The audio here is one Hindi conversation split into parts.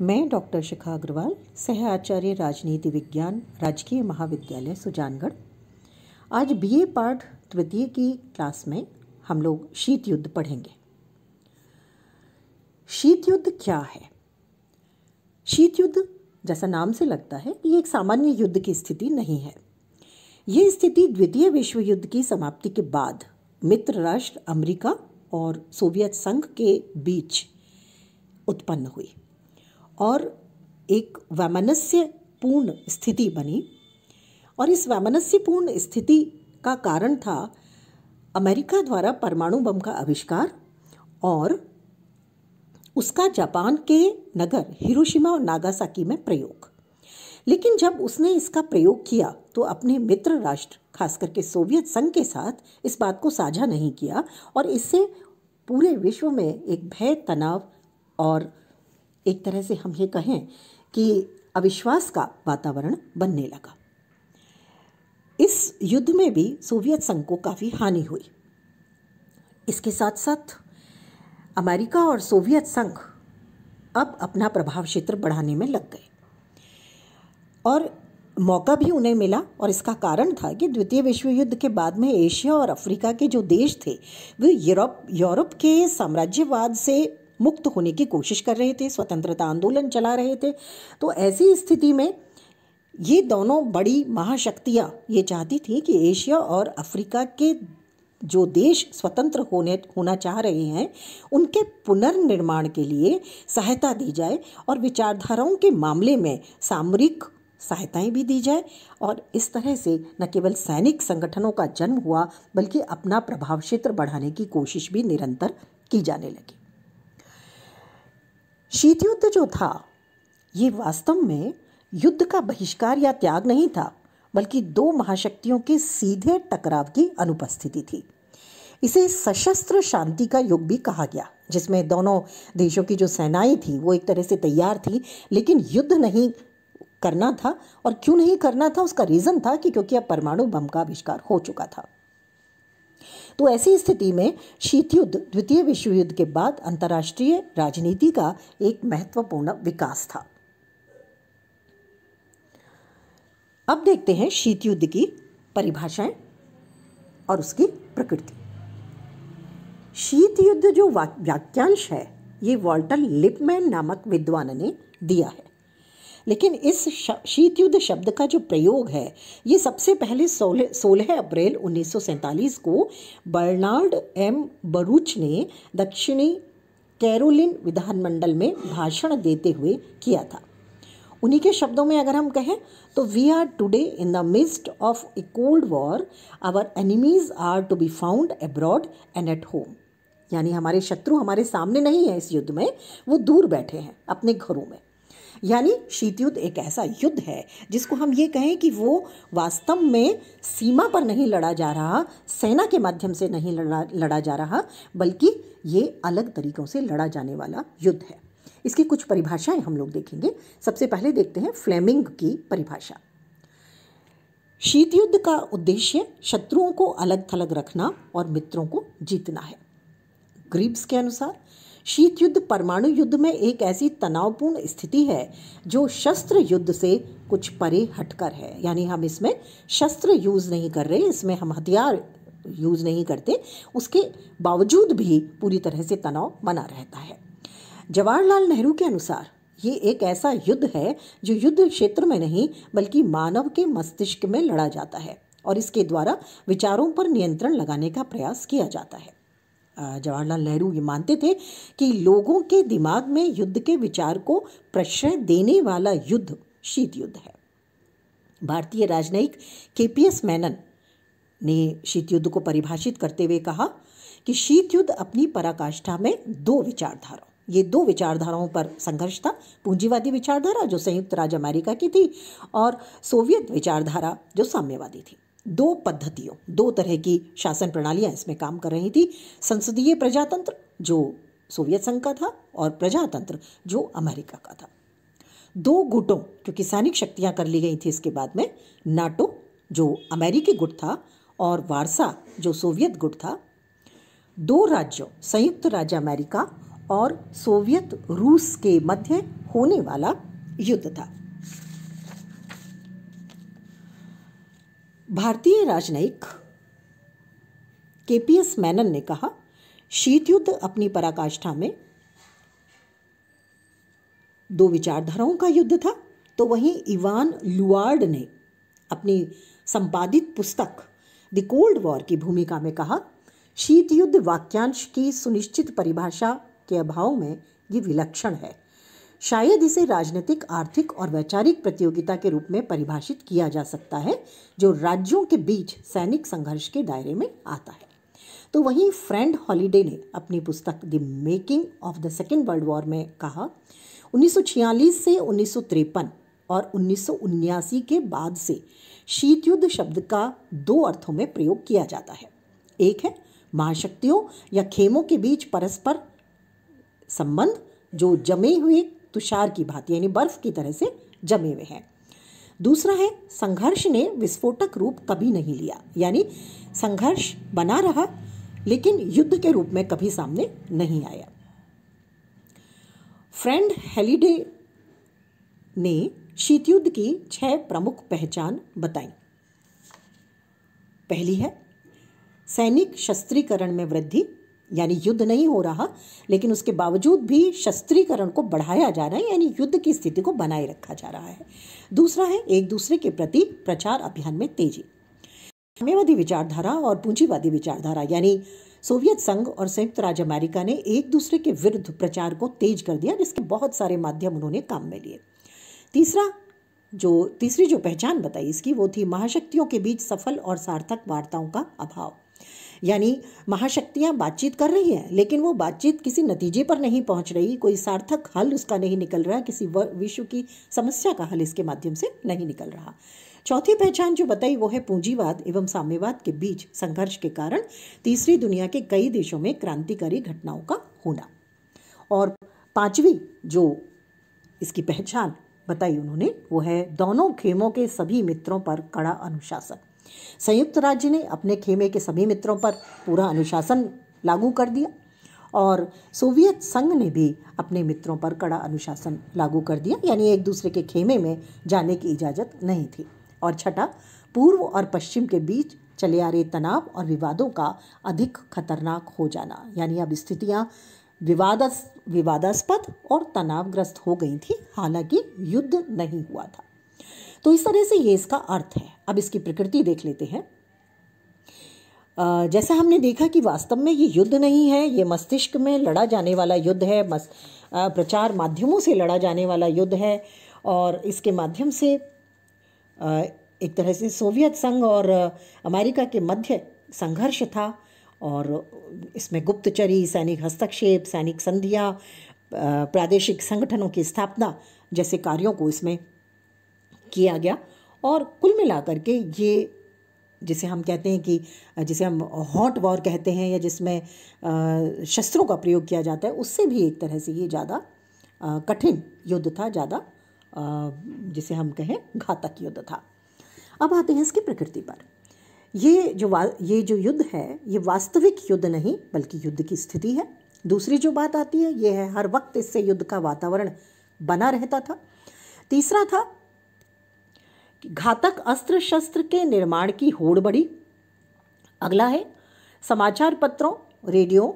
मैं डॉक्टर शिखा अग्रवाल सह आचार्य राजनीति विज्ञान राजकीय महाविद्यालय सुजानगढ़ आज बीए पाठ तृतीय की क्लास में हम लोग शीत युद्ध पढ़ेंगे शीत युद्ध क्या है शीत युद्ध जैसा नाम से लगता है ये एक सामान्य युद्ध की स्थिति नहीं है ये स्थिति द्वितीय विश्व युद्ध की समाप्ति के बाद मित्र राष्ट्र अमेरिका और सोवियत संघ के बीच उत्पन्न हुई और एक वैमनस्यपूर्ण स्थिति बनी और इस वैमनस्यपूर्ण स्थिति का कारण था अमेरिका द्वारा परमाणु बम का आविष्कार और उसका जापान के नगर हिरोशिमा और नागासाकी में प्रयोग लेकिन जब उसने इसका प्रयोग किया तो अपने मित्र राष्ट्र खास करके सोवियत संघ के साथ इस बात को साझा नहीं किया और इससे पूरे विश्व में एक भय तनाव और एक तरह से हम ये कहें कि अविश्वास का वातावरण बनने लगा इस युद्ध में भी सोवियत संघ को काफ़ी हानि हुई इसके साथ साथ अमेरिका और सोवियत संघ अब अपना प्रभाव क्षेत्र बढ़ाने में लग गए और मौका भी उन्हें मिला और इसका कारण था कि द्वितीय विश्व युद्ध के बाद में एशिया और अफ्रीका के जो देश थे वे यूरोप यूरोप के साम्राज्यवाद से मुक्त होने की कोशिश कर रहे थे स्वतंत्रता आंदोलन चला रहे थे तो ऐसी स्थिति में ये दोनों बड़ी महाशक्तियाँ ये चाहती थी कि एशिया और अफ्रीका के जो देश स्वतंत्र होने होना चाह रहे हैं उनके पुनर्निर्माण के लिए सहायता दी जाए और विचारधाराओं के मामले में सामरिक सहायताएं भी दी जाए और इस तरह से न केवल सैनिक संगठनों का जन्म हुआ बल्कि अपना प्रभाव क्षेत्र बढ़ाने की कोशिश भी निरंतर की जाने लगी शीत युद्ध जो था ये वास्तव में युद्ध का बहिष्कार या त्याग नहीं था बल्कि दो महाशक्तियों के सीधे टकराव की अनुपस्थिति थी इसे सशस्त्र शांति का युग भी कहा गया जिसमें दोनों देशों की जो सेनाएं थी वो एक तरह से तैयार थी लेकिन युद्ध नहीं करना था और क्यों नहीं करना था उसका रीज़न था कि क्योंकि अब परमाणु बम का आविष्कार हो चुका था तो ऐसी स्थिति में शीत युद्ध द्वितीय विश्व युद्ध के बाद अंतर्राष्ट्रीय राजनीति का एक महत्वपूर्ण विकास था अब देखते हैं शीत युद्ध की परिभाषाएं और उसकी प्रकृति शीत युद्ध जो वाक्यांश है ये वॉल्टर लिपमैन नामक विद्वान ने दिया है लेकिन इस शीत युद्ध शब्द का जो प्रयोग है ये सबसे पहले सोलह सोलह अप्रैल उन्नीस को बर्नार्ड एम बरूच ने दक्षिणी कैरोलिन विधानमंडल में भाषण देते हुए किया था उन्हीं के शब्दों में अगर हम कहें तो we are today in the mist of a cold war our enemies are to be found abroad and at home यानी हमारे शत्रु हमारे सामने नहीं है इस युद्ध में वो दूर बैठे हैं अपने घरों में यानी शीत युद्ध एक ऐसा युद्ध है जिसको हम ये कहें कि वो वास्तव में सीमा पर नहीं लड़ा जा रहा सेना के माध्यम से नहीं लड़ा लड़ा जा रहा बल्कि ये अलग तरीक़ों से लड़ा जाने वाला युद्ध है इसकी कुछ परिभाषाएं हम लोग देखेंगे सबसे पहले देखते हैं फ्लेमिंग की परिभाषा शीत युद्ध का उद्देश्य शत्रुओं को अलग थलग रखना और मित्रों को जीतना है ग्रीब्स के अनुसार शीत युद्ध परमाणु युद्ध में एक ऐसी तनावपूर्ण स्थिति है जो शस्त्र युद्ध से कुछ परे हटकर है यानी हम इसमें शस्त्र यूज़ नहीं कर रहे इसमें हम हथियार यूज़ नहीं करते उसके बावजूद भी पूरी तरह से तनाव बना रहता है जवाहरलाल नेहरू के अनुसार ये एक ऐसा युद्ध है जो युद्ध क्षेत्र में नहीं बल्कि मानव के मस्तिष्क में लड़ा जाता है और इसके द्वारा विचारों पर नियंत्रण लगाने का प्रयास किया जाता है जवाहरलाल नेहरू ये मानते थे कि लोगों के दिमाग में युद्ध के विचार को प्रश्रय देने वाला युद्ध शीत युद्ध है भारतीय राजनयिक के पी एस मैनन ने शीत युद्ध को परिभाषित करते हुए कहा कि शीत युद्ध अपनी पराकाष्ठा में दो विचारधारा ये दो विचारधाराओं पर संघर्ष था पूंजीवादी विचारधारा जो संयुक्त राज्य अमेरिका की थी और सोवियत विचारधारा जो साम्यवादी थी दो पद्धतियों दो तरह की शासन प्रणालियां इसमें काम कर रही थी संसदीय प्रजातंत्र जो सोवियत संघ का था और प्रजातंत्र जो अमेरिका का था दो गुटों क्योंकि सैनिक शक्तियां कर ली गई थी इसके बाद में नाटो जो अमेरिकी गुट था और वारसा जो सोवियत गुट था दो राज्यों संयुक्त राज्य अमेरिका और सोवियत रूस के मध्य होने वाला युद्ध था भारतीय राजनयिक केपीएस मैनन ने कहा शीत युद्ध अपनी पराकाष्ठा में दो विचारधाराओं का युद्ध था तो वहीं इवान लुआर्ड ने अपनी संपादित पुस्तक द कोल्ड वॉर की भूमिका में कहा शीत युद्ध वाक्यांश की सुनिश्चित परिभाषा के अभाव में ये विलक्षण है शायद इसे राजनीतिक आर्थिक और वैचारिक प्रतियोगिता के रूप में परिभाषित किया जा सकता है जो राज्यों के बीच सैनिक संघर्ष के दायरे में आता है तो वहीं फ्रेंड हॉलीडे ने अपनी पुस्तक the making of the second world war में कहा उन्नीस से उन्नीस और उन्नीस के बाद से शीत युद्ध शब्द का दो अर्थों में प्रयोग किया जाता है एक है महाशक्तियों या खेमों के बीच परस्पर संबंध जो जमे हुए तुषार की भांति यानी बर्फ की तरह से जमे हुए हैं दूसरा है संघर्ष ने विस्फोटक रूप कभी नहीं लिया यानी संघर्ष बना रहा लेकिन युद्ध के रूप में कभी सामने नहीं आया फ्रेंड हेलीडे ने शीतयुद्ध की छह प्रमुख पहचान बताई पहली है सैनिक शस्त्रीकरण में वृद्धि यानी युद्ध नहीं हो रहा लेकिन उसके बावजूद भी शस्त्रीकरण को बढ़ाया जा रहा है यानी युद्ध की स्थिति को बनाए रखा जा रहा है दूसरा है एक दूसरे के प्रति प्रचार अभियान में तेजी साम्यवादी विचारधारा और पूंजीवादी विचारधारा यानी सोवियत संघ और संयुक्त राज्य अमेरिका ने एक दूसरे के विरुद्ध प्रचार को तेज कर दिया जिसके बहुत सारे माध्यम उन्होंने काम में लिए तीसरा जो तीसरी जो पहचान बताई इसकी वो थी महाशक्तियों के बीच सफल और सार्थक वार्ताओं का अभाव यानी महाशक्तियाँ बातचीत कर रही हैं लेकिन वो बातचीत किसी नतीजे पर नहीं पहुँच रही कोई सार्थक हल उसका नहीं निकल रहा किसी विश्व की समस्या का हल इसके माध्यम से नहीं निकल रहा चौथी पहचान जो बताई वो है पूंजीवाद एवं साम्यवाद के बीच संघर्ष के कारण तीसरी दुनिया के कई देशों में क्रांतिकारी घटनाओं का होना और पांचवी जो इसकी पहचान बताई उन्होंने वो है दोनों खेमों के सभी मित्रों पर कड़ा अनुशासन संयुक्त राज्य ने अपने खेमे के सभी मित्रों पर पूरा अनुशासन लागू कर दिया और सोवियत संघ ने भी अपने मित्रों पर कड़ा अनुशासन लागू कर दिया यानी एक दूसरे के खेमे में जाने की इजाज़त नहीं थी और छठा पूर्व और पश्चिम के बीच चले आ रहे तनाव और विवादों का अधिक खतरनाक हो जाना यानी अब स्थितियाँ विवादस विवादास्पद और तनावग्रस्त हो गई थी हालांकि युद्ध नहीं हुआ था तो इस तरह से ये इसका अर्थ है अब इसकी प्रकृति देख लेते हैं जैसा हमने देखा कि वास्तव में ये युद्ध नहीं है ये मस्तिष्क में लड़ा जाने वाला युद्ध है मस प्रचार माध्यमों से लड़ा जाने वाला युद्ध है और इसके माध्यम से एक तरह से सोवियत संघ और अमेरिका के मध्य संघर्ष था और इसमें गुप्तचरी सैनिक हस्तक्षेप सैनिक संधियाँ प्रादेशिक संगठनों की स्थापना जैसे कार्यों को इसमें किया गया और कुल मिलाकर के ये जिसे हम कहते हैं कि जिसे हम हॉट वॉर कहते हैं या जिसमें शस्त्रों का प्रयोग किया जाता है उससे भी एक तरह से ये ज़्यादा कठिन युद्ध था ज़्यादा जिसे हम कहें घातक युद्ध था अब आते हैं इसकी प्रकृति पर ये जो ये जो युद्ध है ये वास्तविक युद्ध नहीं बल्कि युद्ध की स्थिति है दूसरी जो बात आती है ये है हर वक्त इससे युद्ध का वातावरण बना रहता था तीसरा था घातक अस्त्र शस्त्र के निर्माण की होड़ बढ़ी अगला है समाचार पत्रों रेडियो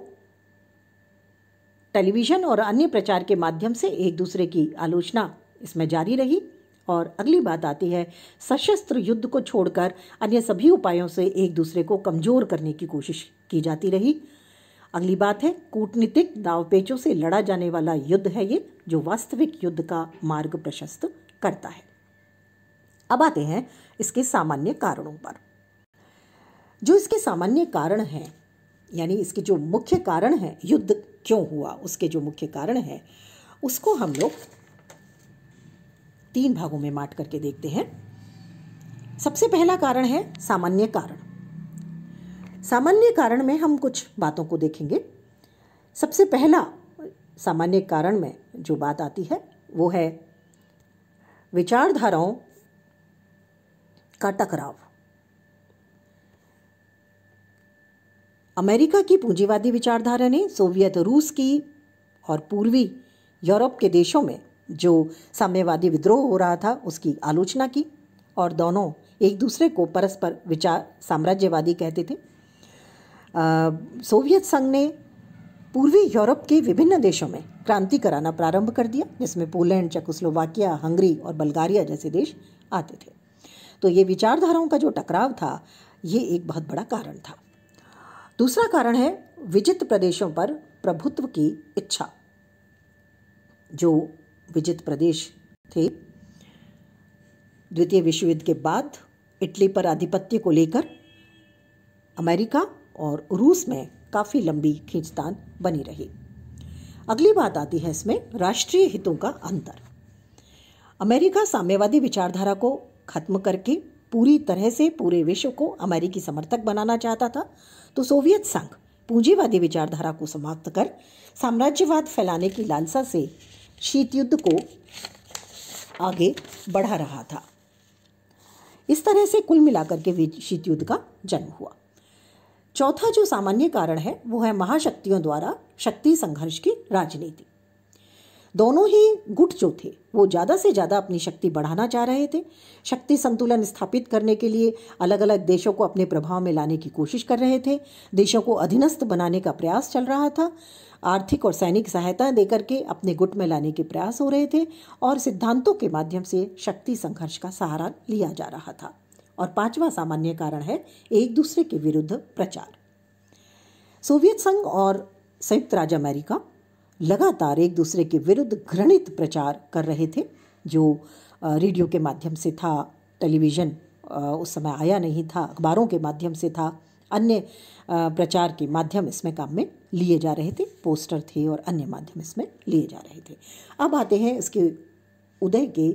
टेलीविज़न और अन्य प्रचार के माध्यम से एक दूसरे की आलोचना इसमें जारी रही और अगली बात आती है सशस्त्र युद्ध को छोड़कर अन्य सभी उपायों से एक दूसरे को कमज़ोर करने की कोशिश की जाती रही अगली बात है कूटनीतिक दावपेचों से लड़ा जाने वाला युद्ध है ये जो वास्तविक युद्ध का मार्ग प्रशस्त करता है अब आते हैं इसके सामान्य कारणों पर जो इसके सामान्य कारण हैं यानी इसके जो मुख्य कारण हैं युद्ध क्यों हुआ उसके जो मुख्य कारण हैं उसको हम लोग तीन भागों में बांट करके देखते हैं सबसे पहला कारण है सामान्य कारण सामान्य कारण में हम कुछ बातों को देखेंगे सबसे पहला सामान्य कारण में जो बात आती है वो है विचारधाराओं का टकराव अमेरिका की पूंजीवादी विचारधारा ने सोवियत रूस की और पूर्वी यूरोप के देशों में जो साम्यवादी विद्रोह हो रहा था उसकी आलोचना की और दोनों एक दूसरे को परस्पर विचार साम्राज्यवादी कहते थे सोवियत संघ ने पूर्वी यूरोप के विभिन्न देशों में क्रांति कराना प्रारंभ कर दिया जिसमें पोलैंड चकोस्लोवाकिया हंगरी और बल्गारिया जैसे देश आते थे तो ये विचारधाराओं का जो टकराव था ये एक बहुत बड़ा कारण था दूसरा कारण है विजित प्रदेशों पर प्रभुत्व की इच्छा जो विजित प्रदेश थे द्वितीय विश्व युद्ध के बाद इटली पर आधिपत्य को लेकर अमेरिका और रूस में काफ़ी लंबी खींचतान बनी रही अगली बात आती है इसमें राष्ट्रीय हितों का अंतर अमेरिका साम्यवादी विचारधारा को खत्म करके पूरी तरह से पूरे विश्व को अमेरिकी समर्थक बनाना चाहता था तो सोवियत संघ पूंजीवादी विचारधारा को समाप्त कर साम्राज्यवाद फैलाने की लालसा से शीत युद्ध को आगे बढ़ा रहा था इस तरह से कुल मिलाकर के शीत युद्ध का जन्म हुआ चौथा जो सामान्य कारण है वो है महाशक्तियों द्वारा शक्ति संघर्ष की राजनीति दोनों ही गुट जो थे वो ज़्यादा से ज़्यादा अपनी शक्ति बढ़ाना चाह रहे थे शक्ति संतुलन स्थापित करने के लिए अलग अलग देशों को अपने प्रभाव में लाने की कोशिश कर रहे थे देशों को अधीनस्थ बनाने का प्रयास चल रहा था आर्थिक और सैनिक सहायता देकर के अपने गुट में लाने के प्रयास हो रहे थे और सिद्धांतों के माध्यम से शक्ति संघर्ष का सहारा लिया जा रहा था और पांचवा सामान्य कारण है एक दूसरे के विरुद्ध प्रचार सोवियत संघ और संयुक्त राज्य अमेरिका लगातार एक दूसरे के विरुद्ध घृणित प्रचार कर रहे थे जो रेडियो के माध्यम से था टेलीविज़न उस समय आया नहीं था अखबारों के माध्यम से था अन्य प्रचार के माध्यम इसमें काम में लिए जा रहे थे पोस्टर थे और अन्य माध्यम इसमें लिए जा रहे थे अब आते हैं इसके उदय के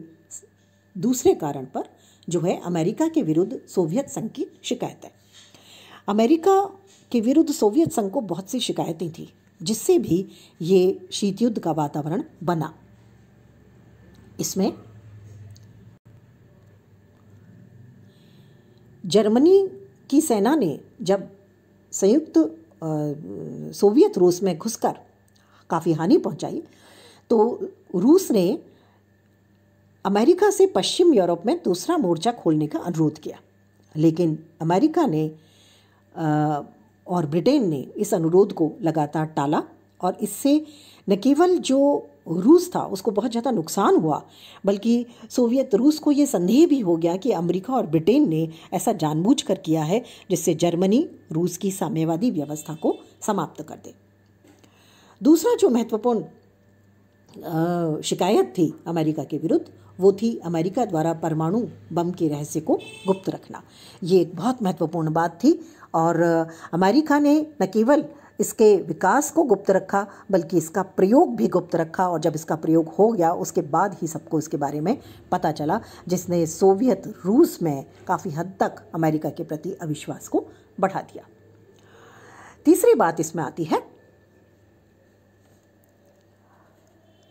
दूसरे कारण पर जो है अमेरिका के विरुद्ध सोवियत संघ की शिकायत है अमेरिका के विरुद्ध सोवियत संघ को बहुत सी शिकायतें थीं जिससे भी ये शीत युद्ध का वातावरण बना इसमें जर्मनी की सेना ने जब संयुक्त सोवियत रूस में घुसकर काफ़ी हानि पहुंचाई तो रूस ने अमेरिका से पश्चिम यूरोप में दूसरा मोर्चा खोलने का अनुरोध किया लेकिन अमेरिका ने आ, और ब्रिटेन ने इस अनुरोध को लगातार टाला और इससे न केवल जो रूस था उसको बहुत ज़्यादा नुकसान हुआ बल्कि सोवियत रूस को ये संदेह भी हो गया कि अमेरिका और ब्रिटेन ने ऐसा जानबूझ कर किया है जिससे जर्मनी रूस की साम्यवादी व्यवस्था को समाप्त कर दे दूसरा जो महत्वपूर्ण शिकायत थी अमेरिका के विरुद्ध वो थी अमेरिका द्वारा परमाणु बम के रहस्य को गुप्त रखना ये एक बहुत महत्वपूर्ण बात थी और अमेरिका ने न केवल इसके विकास को गुप्त रखा बल्कि इसका प्रयोग भी गुप्त रखा और जब इसका प्रयोग हो गया उसके बाद ही सबको इसके बारे में पता चला जिसने सोवियत रूस में काफ़ी हद तक अमेरिका के प्रति अविश्वास को बढ़ा दिया तीसरी बात इसमें आती है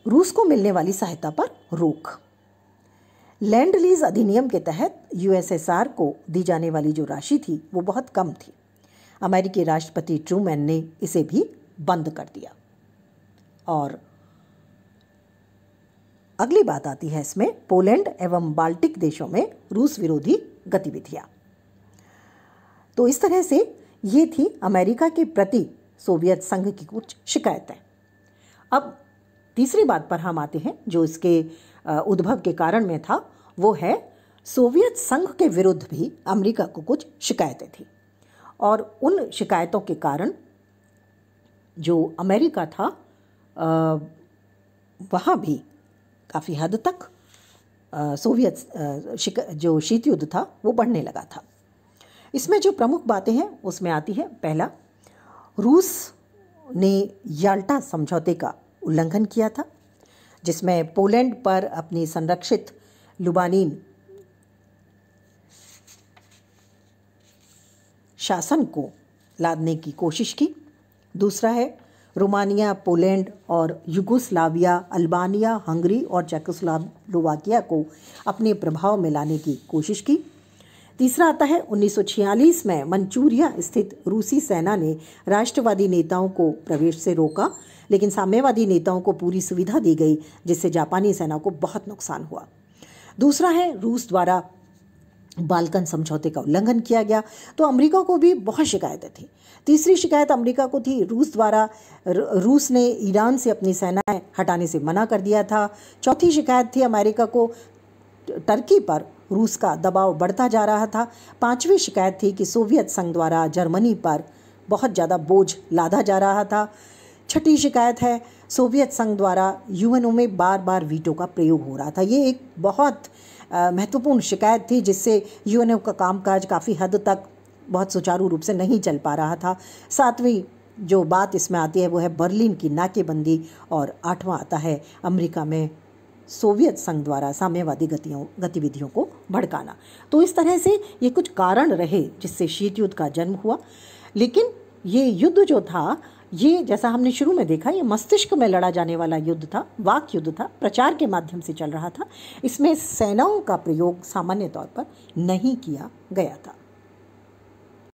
रूस को मिलने वाली सहायता पर रोक लैंड लीज अधिनियम के तहत यूएसएसआर को दी जाने वाली जो राशि थी वो बहुत कम थी अमेरिकी राष्ट्रपति ट्रूमैन ने इसे भी बंद कर दिया और अगली बात आती है इसमें पोलैंड एवं बाल्टिक देशों में रूस विरोधी गतिविधियां तो इस तरह से ये थी अमेरिका के प्रति सोवियत संघ की कुछ शिकायतें अब तीसरी बात पर हम आते हैं जो इसके उद्भव के कारण में था वो है सोवियत संघ के विरुद्ध भी अमेरिका को कुछ शिकायतें थी और उन शिकायतों के कारण जो अमेरिका था वहाँ भी काफ़ी हद तक सोवियत जो शीत युद्ध था वो बढ़ने लगा था इसमें जो प्रमुख बातें हैं उसमें आती है पहला रूस ने याल्टा समझौते का उल्लंघन किया था जिसमें पोलैंड पर अपनी संरक्षित लुबानीन शासन को लादने की कोशिश की दूसरा है रोमानिया पोलैंड और युगोस्लाविया अल्बानिया हंगरी और चेकोस्लोवाकिया को अपने प्रभाव में लाने की कोशिश की तीसरा आता है 1946 में मंचूरिया स्थित रूसी सेना ने राष्ट्रवादी नेताओं को प्रवेश से रोका लेकिन साम्यवादी नेताओं को पूरी सुविधा दी गई जिससे जापानी सेना को बहुत नुकसान हुआ दूसरा है रूस द्वारा बालकन समझौते का उल्लंघन किया गया तो अमेरिका को भी बहुत शिकायतें थी तीसरी शिकायत अमेरिका को थी रूस द्वारा रूस ने ईरान से अपनी सेनाएं हटाने से मना कर दिया था चौथी शिकायत थी अमेरिका को टर्की पर रूस का दबाव बढ़ता जा रहा था पांचवी शिकायत थी कि सोवियत संघ द्वारा जर्मनी पर बहुत ज़्यादा बोझ लादा जा रहा था छठी शिकायत है सोवियत संघ द्वारा यूएनओ में बार बार वीटो का प्रयोग हो रहा था ये एक बहुत महत्वपूर्ण शिकायत थी जिससे यूएनओ का कामकाज काफ़ी हद तक बहुत सुचारू रूप से नहीं चल पा रहा था सातवीं जो बात इसमें आती है वो है बर्लिन की नाकेबंदी और आठवां आता है अमेरिका में सोवियत संघ द्वारा साम्यवादी गतियों गतिविधियों को भड़काना तो इस तरह से ये कुछ कारण रहे जिससे शीत युद्ध का जन्म हुआ लेकिन ये युद्ध जो था ये जैसा हमने शुरू में देखा ये मस्तिष्क में लड़ा जाने वाला युद्ध था वाक युद्ध था प्रचार के माध्यम से चल रहा था इसमें सेनाओं का प्रयोग सामान्य तौर पर नहीं किया गया था